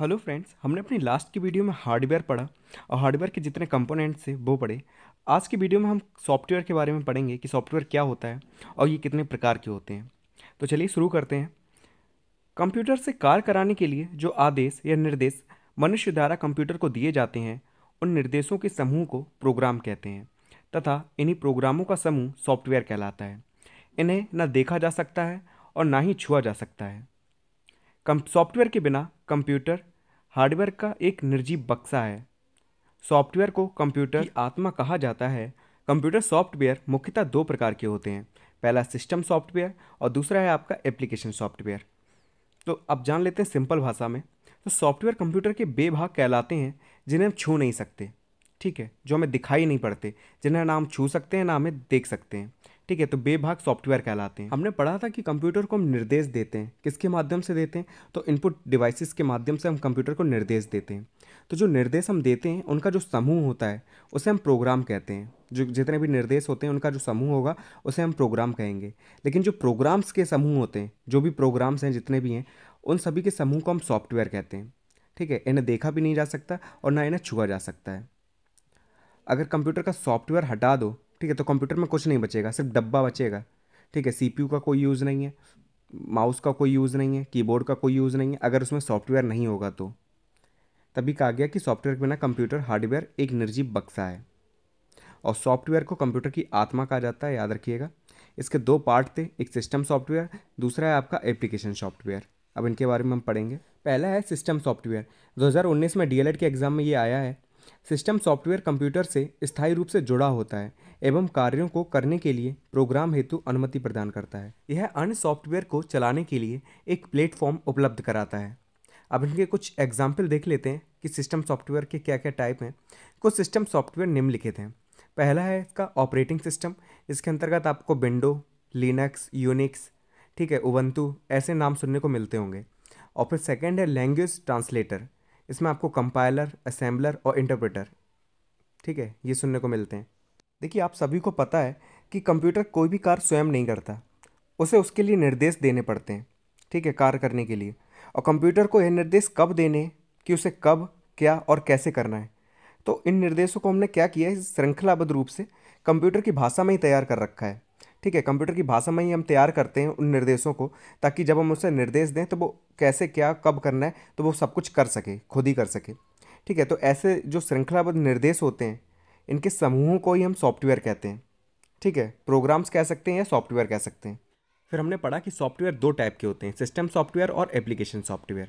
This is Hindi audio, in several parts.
हेलो फ्रेंड्स हमने अपनी लास्ट की वीडियो में हार्डवेयर पढ़ा और हार्डवेयर के जितने कंपोनेंट्स हैं वो पढ़े आज की वीडियो में हम सॉफ्टवेयर के बारे में पढ़ेंगे कि सॉफ्टवेयर क्या होता है और ये कितने प्रकार के होते हैं तो चलिए शुरू करते हैं कंप्यूटर से कार्य कराने के लिए जो आदेश या निर्देश मनुष्य द्वारा कंप्यूटर को दिए जाते हैं उन निर्देशों के समूह को प्रोग्राम कहते हैं तथा इन्हीं प्रोग्रामों का समूह सॉफ्टवेयर कहलाता है इन्हें न देखा जा सकता है और ना ही छुआ जा सकता है कम सॉफ्टवेयर के बिना कंप्यूटर हार्डवेयर का एक निर्जीव बक्सा है सॉफ्टवेयर को कंप्यूटर की आत्मा कहा जाता है कंप्यूटर सॉफ्टवेयर मुख्यतः दो प्रकार के होते हैं पहला सिस्टम सॉफ्टवेयर और दूसरा है आपका एप्लीकेशन सॉफ्टवेयर तो अब जान लेते हैं सिंपल भाषा में तो सॉफ्टवेयर कंप्यूटर के बेभाग कहलाते हैं जिन्हें हम छू नहीं सकते ठीक है जो हमें दिखाई नहीं पड़ते जिन्हें ना हम छू सकते हैं ना हमें देख सकते हैं ठीक है तो बेभाग सॉफ्टवेयर कहलाते हैं हमने पढ़ा था कि कंप्यूटर को हम निर्देश देते हैं किसके माध्यम से देते हैं तो इनपुट डिवाइसेस के माध्यम से हम कंप्यूटर को निर्देश देते हैं तो जो निर्देश हम देते हैं उनका जो समूह होता है उसे हम प्रोग्राम कहते हैं जो जितने भी निर्देश होते हैं उनका जो समूह होगा उसे हम प्रोग्राम कहेंगे लेकिन जो प्रोग्राम्स के समूह होते हैं जो भी प्रोग्राम्स हैं जितने भी हैं उन सभी के समूह को हम सॉफ्टवेयर कहते हैं ठीक है इन्हें देखा भी नहीं जा सकता और ना इन्हें छुआ जा सकता है अगर कंप्यूटर का सॉफ्टवेयर हटा दो ठीक है तो कंप्यूटर में कुछ नहीं बचेगा सिर्फ डब्बा बचेगा ठीक है सीपीयू का कोई यूज़ नहीं है माउस का कोई यूज़ नहीं है कीबोर्ड का कोई यूज़ नहीं है अगर उसमें सॉफ्टवेयर नहीं होगा तो तभी कहा गया कि सॉफ्टवेयर के बिना कंप्यूटर हार्डवेयर एक निर्जीव बक्सा है और सॉफ्टवेयर को कंप्यूटर की आत्मा कहा जाता है याद रखिएगा इसके दो पार्ट थे एक सिस्टम सॉफ्टवेयर दूसरा है आपका एप्लीकेशन सॉफ्टवेयर अब इनके बारे में हम पढ़ेंगे पहला है सिस्टम सॉफ्टवेयर 2019 में डीएलएड के एग्ज़ाम में ये आया है सिस्टम सॉफ्टवेयर कंप्यूटर से स्थायी रूप से जुड़ा होता है एवं कार्यों को करने के लिए प्रोग्राम हेतु अनुमति प्रदान करता है यह अन्य सॉफ्टवेयर को चलाने के लिए एक प्लेटफॉर्म उपलब्ध कराता है अब इनके कुछ एग्जाम्पल देख लेते हैं कि सिस्टम सॉफ्टवेयर के क्या क्या टाइप हैं कुछ सिस्टम सॉफ्टवेयर निम्नलिखित हैं पहला है इसका ऑपरेटिंग सिस्टम इसके अंतर्गत आपको विंडो लिनक्स यूनिक्स ठीक है उबंतु ऐसे नाम सुनने को मिलते होंगे और फिर सेकेंड है लैंग्वेज ट्रांसलेटर इसमें आपको कंपाइलर असेंबलर और इंटरप्रेटर ठीक है ये सुनने को मिलते हैं देखिए आप सभी को पता है कि कंप्यूटर कोई भी कार्य स्वयं नहीं करता उसे उसके लिए निर्देश देने पड़ते हैं ठीक है कार्य करने के लिए और कंप्यूटर को यह निर्देश कब देने कि उसे कब क्या और कैसे करना है तो इन निर्देशों को हमने क्या किया है श्रृंखलाबद्ध रूप से कंप्यूटर की भाषा में ही तैयार कर रखा है ठीक है कंप्यूटर की भाषा में ही हम तैयार करते हैं उन निर्देशों को ताकि जब हम उसे निर्देश दें तो वो कैसे क्या कब करना है तो वो सब कुछ कर सके खुद ही कर सके ठीक है तो ऐसे जो श्रृंखलाबद्ध निर्देश होते हैं इनके समूहों को ही हम सॉफ्टवेयर कहते हैं ठीक है प्रोग्राम्स कह सकते हैं या सॉफ्टवेयर कह सकते हैं फिर हमने पढ़ा कि सॉफ्टवेयर दो टाइप के होते हैं सिस्टम सॉफ्टवेयर और एप्लीकेशन सॉफ्टवेयर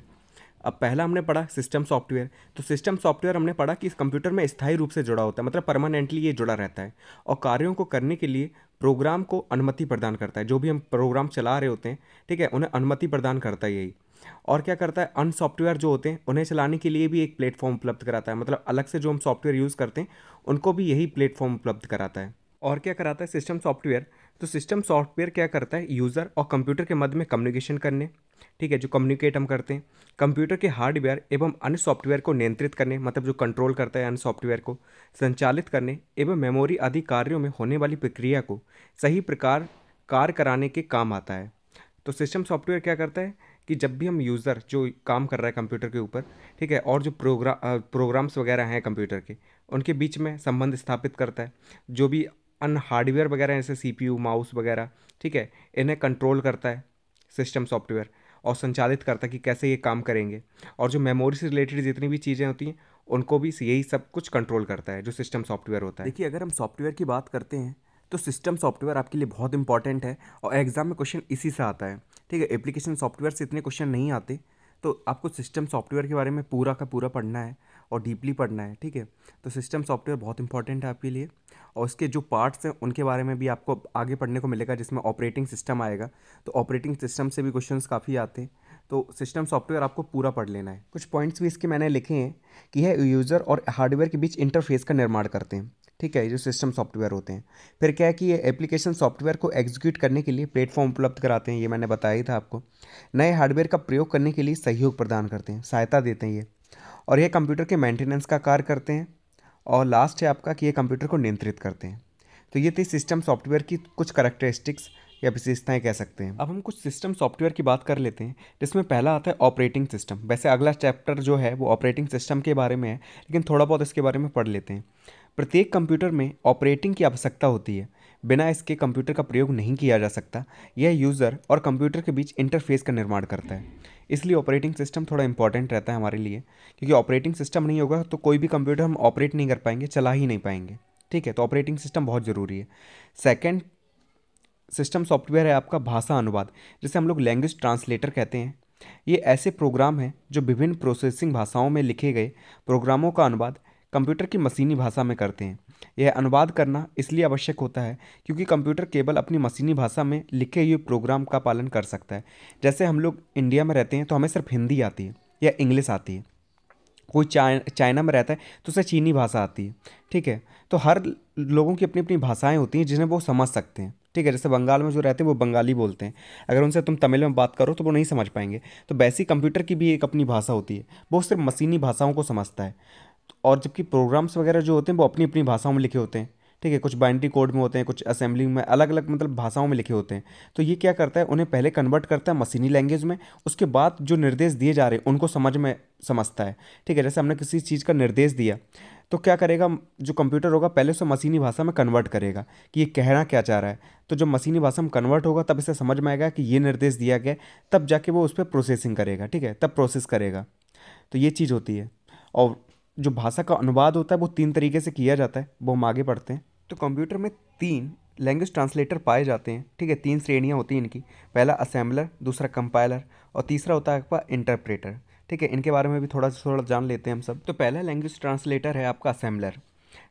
अब पहला हमने पढ़ा सिस्टम सॉफ्टवेयर तो सिस्टम सॉफ्टवेयर हमने पढ़ा कि इस कंप्यूटर में स्थायी रूप से जुड़ा होता है मतलब परमानेंटली ये जुड़ा रहता है और कार्यों को करने के लिए प्रोग्राम को अनुमति प्रदान करता है जो भी हम प्रोग्राम चला रहे होते हैं ठीक है उन्हें अनुमति प्रदान करता है यही और क्या करता है अन सॉफ्टवेयर जो होते हैं उन्हें चलाने के लिए भी एक प्लेटफॉर्म उपलब्ध कराता है मतलब अलग से जो हम सॉफ्टवेयर यूज़ करते हैं उनको भी यही प्लेटफॉर्म उपलब्ध कराता है और क्या कराता है सिस्टम सॉफ्टवेयर तो सिस्टम सॉफ्टवेयर क्या करता है यूज़र और कंप्यूटर के मध्य में कम्युनिकेशन करने ठीक है जो कम्युनिकेट हम करते हैं कंप्यूटर के हार्डवेयर एवं अन्य सॉफ्टवेयर को नियंत्रित करने मतलब जो कंट्रोल करता है अन्य सॉफ्टवेयर को संचालित करने एवं मेमोरी आदि कार्यों में होने वाली प्रक्रिया को सही प्रकार कार्य कराने के काम आता है तो सिस्टम सॉफ्टवेयर क्या करता है कि जब भी हम यूज़र जो काम कर रहा है कंप्यूटर के ऊपर ठीक है और जो प्रोग्राम प्रोग्राम्स वगैरह हैं कंप्यूटर के उनके बीच में संबंध स्थापित करता है जो भी अन हार्डवेयर वगैरह जैसे सी पी यू माउस वगैरह ठीक है इन्हें कंट्रोल करता है सिस्टम सॉफ्टवेयर और संचालित करता है कि कैसे ये काम करेंगे और जो मेमोरी से रिलेटेड जितनी भी चीज़ें होती हैं उनको भी यही सब कुछ कंट्रोल करता है जो सिस्टम सॉफ्टवेयर होता है देखिए अगर हम सॉफ्टवेयर की बात करते हैं तो सिस्टम सॉफ्टवेयर आपके लिए बहुत इंपॉर्टेंट है और एग्ज़ाम में क्वेश्चन इसी से आता है ठीक है एप्लीकेशन सॉफ्टवेयर से इतने क्वेश्चन नहीं आते तो आपको सिस्टम सॉफ्टवेयर के बारे में पूरा का पूरा पढ़ना है और डीपली पढ़ना है ठीक है तो सिस्टम सॉफ्टवेयर बहुत इंपॉर्टेंट है आपके लिए और उसके जो पार्ट्स हैं उनके बारे में भी आपको आगे पढ़ने को मिलेगा जिसमें ऑपरेटिंग सिस्टम आएगा तो ऑपरेटिंग सिस्टम से भी क्वेश्चंस काफ़ी आते हैं तो सिस्टम सॉफ्टवेयर आपको पूरा पढ़ लेना है कुछ पॉइंट्स भी इसके मैंने लिखे हैं कि यह यूज़र और हार्डवेयर के बीच इंटरफेस का निर्माण करते हैं ठीक है जो सिस्टम सॉफ्टवेयर होते हैं फिर क्या है कि ये एप्लीकेशन सॉफ्टवेयर को एग्जीक्यूट करने के लिए प्लेटफॉर्म उपलब्ध कराते हैं ये मैंने बताया ही था आपको नए हार्डवेयर का प्रयोग करने के लिए सहयोग प्रदान करते हैं सहायता देते हैं ये और यह कंप्यूटर के मेंटेनेंस का कार्य करते हैं और लास्ट है आपका कि ये कंप्यूटर को नियंत्रित करते हैं तो ये थी सिस्टम सॉफ्टवेयर की कुछ करेक्टरिस्टिक्स या विशेषताएँ कह सकते हैं अब हम कुछ सिस्टम सॉफ्टवेयर की बात कर लेते हैं जिसमें पहला आता है ऑपरेटिंग सिस्टम वैसे अगला चैप्टर जो है वो ऑपरेटिंग सिस्टम के बारे में है लेकिन थोड़ा बहुत इसके बारे में पढ़ लेते हैं प्रत्येक कंप्यूटर में ऑपरेटिंग की आवश्यकता होती है बिना इसके कंप्यूटर का प्रयोग नहीं किया जा सकता यह यूज़र और कंप्यूटर के बीच इंटरफेस का निर्माण करता है इसलिए ऑपरेटिंग सिस्टम थोड़ा इंपॉर्टेंट रहता है हमारे लिए क्योंकि ऑपरेटिंग सिस्टम नहीं होगा तो कोई भी कंप्यूटर हम ऑपरेट नहीं कर पाएंगे चला ही नहीं पाएंगे ठीक है तो ऑपरेटिंग सिस्टम बहुत ज़रूरी है सेकेंड सिस्टम सॉफ्टवेयर है आपका भाषा अनुवाद जिसे हम लोग लैंग्वेज ट्रांसलेटर कहते हैं ये ऐसे प्रोग्राम हैं जो विभिन्न प्रोसेसिंग भाषाओं में लिखे गए प्रोग्रामों का अनुवाद कंप्यूटर की मशीनी भाषा में करते हैं यह अनुवाद करना इसलिए आवश्यक होता है क्योंकि कंप्यूटर केवल अपनी मशीनी भाषा में लिखे हुए प्रोग्राम का पालन कर सकता है जैसे हम लोग इंडिया में रहते हैं तो हमें सिर्फ हिंदी आती है या इंग्लिश आती है कोई चाइना में रहता है तो उसे चीनी भाषा आती है ठीक है तो हर लोगों की अपनी अपनी भाषाएं होती हैं जिन्हें वो समझ सकते हैं ठीक है जैसे बंगाल में जो रहते हैं वो बंगाली बोलते हैं अगर उनसे तुम तमिल में बात करो तो वो नहीं समझ पाएंगे तो वैसी कंप्यूटर की भी एक अपनी भाषा होती है वो सिर्फ मशीनी भाषाओं को समझता है और जबकि प्रोग्राम्स वगैरह जो होते हैं वो अपनी अपनी भाषाओं में लिखे होते हैं ठीक है कुछ बाइंड्री कोड में होते हैं कुछ असेंबली में अलग अलग मतलब भाषाओं में लिखे होते हैं तो ये क्या करता है उन्हें पहले कन्वर्ट करता है मशीनी लैंग्वेज में उसके बाद जो निर्देश दिए जा रहे हैं उनको समझ में समझता है ठीक है जैसे हमने किसी चीज़ का निर्देश दिया तो क्या करेगा जो कंप्यूटर होगा पहले उसे मशीनी भाषा में कन्वर्ट करेगा कि ये कहना क्या चाह रहा है तो जब मशीनी भाषा में कन्वर्ट होगा तब इसे समझ में आएगा कि ये निर्देश दिया गया तब जाके वो उस पर प्रोसेसिंग करेगा ठीक है तब प्रोसेस करेगा तो ये चीज़ होती है और जो भाषा का अनुवाद होता है वो तीन तरीके से किया जाता है वो हम आगे पढ़ते हैं तो कंप्यूटर में तीन लैंग्वेज ट्रांसलेटर पाए जाते हैं ठीक है तीन श्रेणियाँ होती हैं इनकी पहला असेंबलर दूसरा कंपाइलर और तीसरा होता है आपका इंटरप्रेटर ठीक है इनके बारे में भी थोड़ा थोड़ा जान लेते हैं हम सब तो पहला लैंग्वेज ट्रांसलेटर है आपका असेंबलर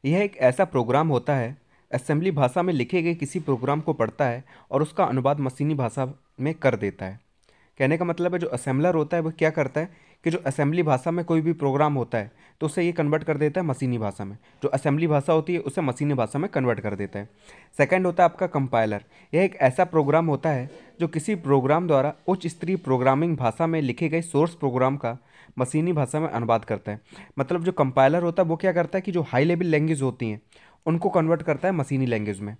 यह एक ऐसा प्रोग्राम होता है असेंबली भाषा में लिखे गए किसी प्रोग्राम को पढ़ता है और उसका अनुवाद मशीनी भाषा में कर देता है कहने का मतलब है जो असेंबलर होता है वह क्या करता है कि जो असेंबली भाषा में कोई भी प्रोग्राम होता है तो उसे ये कन्वर्ट कर देता है मशीनी भाषा में जो असेंबली भाषा होती है उसे मशीनी भाषा में कन्वर्ट कर देता है सेकेंड होता है आपका कंपाइलर यह एक ऐसा प्रोग्राम होता है जो किसी प्रोग्राम द्वारा उच्च स्तरीय प्रोग्रामिंग भाषा में लिखे गए सोर्स प्रोग्राम का मशीनी भाषा में अनुवाद करता है मतलब जो कंपाइलर होता है वो क्या करता है कि जो हाई लेवल लैंग्वेज होती हैं उनको कन्वर्ट करता है मशीनी लैंग्वेज में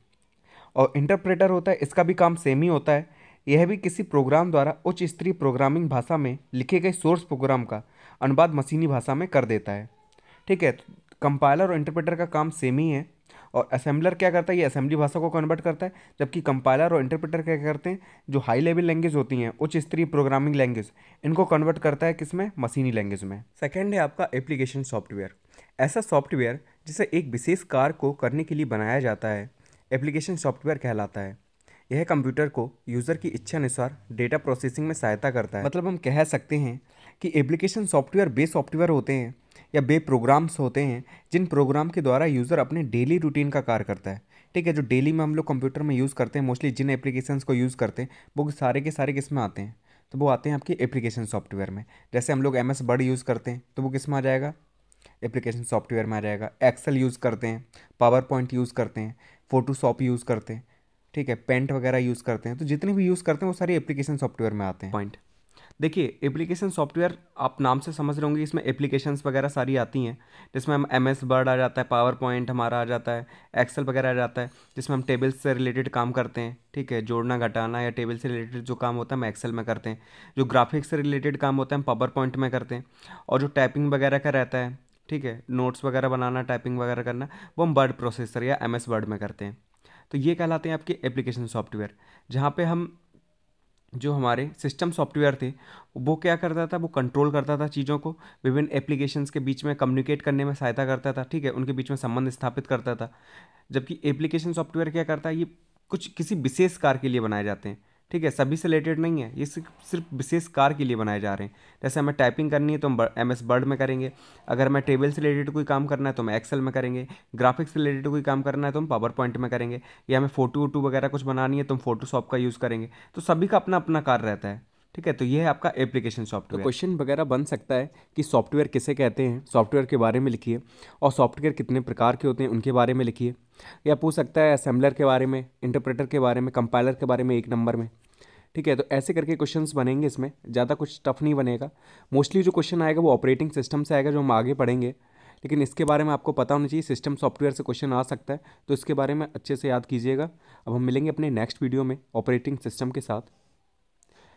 और इंटरप्रेटर होता है इसका भी काम सेम ही होता है यह भी किसी प्रोग्राम द्वारा उच्च स्तरीय प्रोग्रामिंग भाषा में लिखे गए सोर्स प्रोग्राम का अनुवाद मशीनी भाषा में कर देता है ठीक है तो कंपाइलर और इंटरप्रेटर का काम सेम ही है और असेंबलर क्या करता है ये असेंबली भाषा को कन्वर्ट करता है जबकि कंपाइलर और इंटरप्रेटर क्या करते हैं जो हाई लेवल लैंग्वेज होती हैं उच्च स्तरीय प्रोग्रामिंग लैंग्वेज इनको कन्वर्ट करता है किसमें मशीनी लैंग्वेज में सेकेंड है आपका एप्लीकेशन सॉफ्टवेयर ऐसा सॉफ्टवेयर जिसे एक विशेष कार्य को करने के लिए बनाया जाता है एप्लीकेशन सॉफ्टवेयर कहलाता है यह कंप्यूटर को यूज़र की इच्छा अनुसार डेटा प्रोसेसिंग में सहायता करता है मतलब हम कह सकते हैं कि एप्लीकेशन सॉफ्टवेयर बे सॉफ्टवेयर होते हैं या बे प्रोग्राम्स होते हैं जिन प्रोग्राम के द्वारा यूज़र अपने डेली रूटीन का कार्य करता है ठीक है जो डेली में हम लोग कंप्यूटर में यूज़ करते हैं मोस्टली जिन एप्लीकेशंस को यूज़ करते हैं वो सारे के सारे किस में आते हैं तो वो आते हैं आपके एप्लीकेशन सॉफ्टवेयर में जैसे हम लोग एम एस बर्ड यूज़ करते हैं तो वो किस में आ जाएगा एप्लीकेशन सॉफ्टवेयर में आ जाएगा एक्सेल यूज़ करते हैं पावर पॉइंट यूज़ करते हैं फोटोशॉप यूज़ करते हैं ठीक है पेंट वगैरह यूज़ करते हैं तो जितने भी यूज़ करते हैं वो सारे एप्लीकेशन सॉफ्टवेयर में आते हैं पॉइंट देखिए एप्लीकेशन सॉफ्टवेयर आप नाम से समझ रहे होंगे इसमें एप्लीकेशंस वगैरह सारी आती हैं जिसमें हम एम एस वर्ड आ जाता है पावर पॉइंट हमारा आ जाता है एक्सेल वगैरह आ जाता है जिसमें हम टेबल्स से रिलेटेड काम करते हैं ठीक है जोड़ना घटाना या टेबल से रिलेटेड जो काम होता है हम एक्सेल में करते हैं जो ग्राफिक्स से रिलेटेड काम होता है हम पावर पॉइंट में करते हैं और जो टाइपिंग वगैरह का रहता है ठीक है नोट्स वगैरह बनाना टाइपिंग वगैरह करना वो हम वर्ड प्रोसेसर या एम एस वर्ड में करते हैं तो ये कहलाते हैं आपके एप्लीकेशन सॉफ्टवेयर जहाँ पे हम जो हमारे सिस्टम सॉफ्टवेयर थे वो क्या करता था वो कंट्रोल करता था चीज़ों को विभिन्न एप्लीकेशंस के बीच में कम्युनिकेट करने में सहायता करता था ठीक है उनके बीच में संबंध स्थापित करता था जबकि एप्लीकेशन सॉफ्टवेयर क्या करता है ये कुछ किसी विशेष कार के लिए बनाए जाते हैं ठीक है सभी से रिलेटेड नहीं है ये सिर्फ विशेष कार के लिए बनाए जा रहे हैं जैसे हमें टाइपिंग करनी है तो हम एम एस वर्ड में करेंगे अगर हमें टेबल से रिलेटेड कोई काम करना है तो हम एक्सेल में करेंगे ग्राफिक्स से रिलेटेड कोई काम करना है तो हम पावर पॉइंट में करेंगे या हमें फोटो वोटो वगैरह कुछ बनानी है तो हम फोटोशॉप का यूज़ करेंगे तो सभी का अपना अपना कार रहता है ठीक है तो ये है आपका एप्लीकेशन सॉफ्टवेयर क्वेश्चन वगैरह बन सकता है कि सॉफ्टवेयर किसे कहते हैं सॉफ्टवेयर के बारे में लिखिए और सॉफ्टवेयर कितने प्रकार के होते हैं उनके बारे में लिखिए या पूछ सकता है असेंबलर के बारे में इंटरप्रेटर के बारे में कंपाइलर के बारे में एक नंबर में ठीक है तो ऐसे करके क्वेश्चंस बनेंगे इसमें ज़्यादा कुछ टफ नहीं बनेगा मोस्टली जो क्वेश्चन आएगा वो ऑपरेटिंग सिस्टम से आएगा जो हम आगे पढ़ेंगे लेकिन इसके बारे में आपको पता होना चाहिए सिस्टम सॉफ्टवेयर से क्वेश्चन आ सकता है तो इसके बारे में अच्छे से याद कीजिएगा अब हम मिलेंगे अपने नेक्स्ट वीडियो में ऑपरेटिंग सिस्टम के साथ